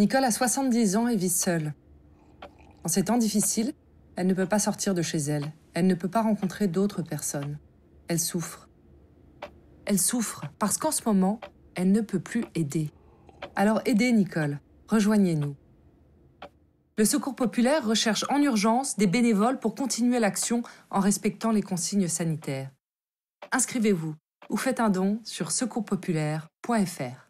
Nicole a 70 ans et vit seule. En ces temps difficiles, elle ne peut pas sortir de chez elle. Elle ne peut pas rencontrer d'autres personnes. Elle souffre. Elle souffre parce qu'en ce moment, elle ne peut plus aider. Alors aidez Nicole. Rejoignez-nous. Le Secours populaire recherche en urgence des bénévoles pour continuer l'action en respectant les consignes sanitaires. Inscrivez-vous ou faites un don sur secourspopulaire.fr.